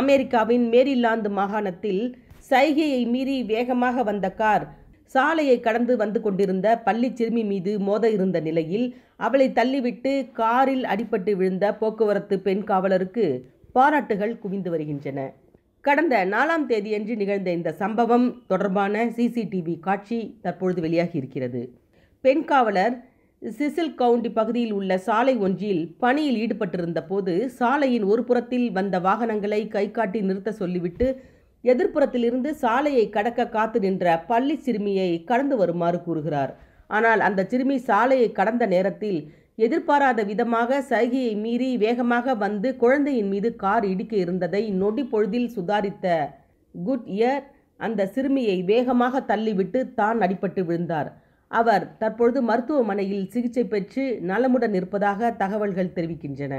அமெரிக்காவின் மேரிலாந்து மாகாணத்தில் சைகையை மீறி வேகமாக வந்த கார் சாலையை கடந்து வந்து கொண்டிருந்த பள்ளி சிறுமி மீது மோத இருந்த நிலையில் அவளை தள்ளிவிட்டு காரில் அடிபட்டு விழுந்த போக்குவரத்து பெண் காவலருக்கு பாராட்டுகள் குவிந்து வருகின்றன கடந்த நாலாம் தேதியன்று நிகழ்ந்த இந்த சம்பவம் தொடர்பான சிசிடிவி காட்சி தற்பொழுது வெளியாகி இருக்கிறது பெண் காவலர் சிசில் கவுண்டி பகுதியில் உள்ள சாலை ஒன்றில் பணியில் ஈடுபட்டிருந்த போது சாலையின் ஒரு புறத்தில் வந்த வாகனங்களை கை காட்டி நிறுத்த சொல்லிவிட்டு எதிர்ப்புறத்திலிருந்து சாலையை கடக்க காத்து நின்ற பள்ளி சிறுமியை கடந்து வருமாறு கூறுகிறார் ஆனால் அந்த சிறுமி சாலையை கடந்த நேரத்தில் எதிர்பாராத விதமாக சைகையை மீறி வேகமாக வந்து குழந்தையின் மீது கார் இடிக்க இருந்ததை நொடி பொழுதில் சுதாரித்த குட் இயர் அந்த சிறுமியை வேகமாக தள்ளிவிட்டு தான் அடிபட்டு விழுந்தார் அவர் தற்பொழுது மருத்துவமனையில் சிகிச்சை பெற்று நலமுடன் இருப்பதாக தகவல்கள் தெரிவிக்கின்றன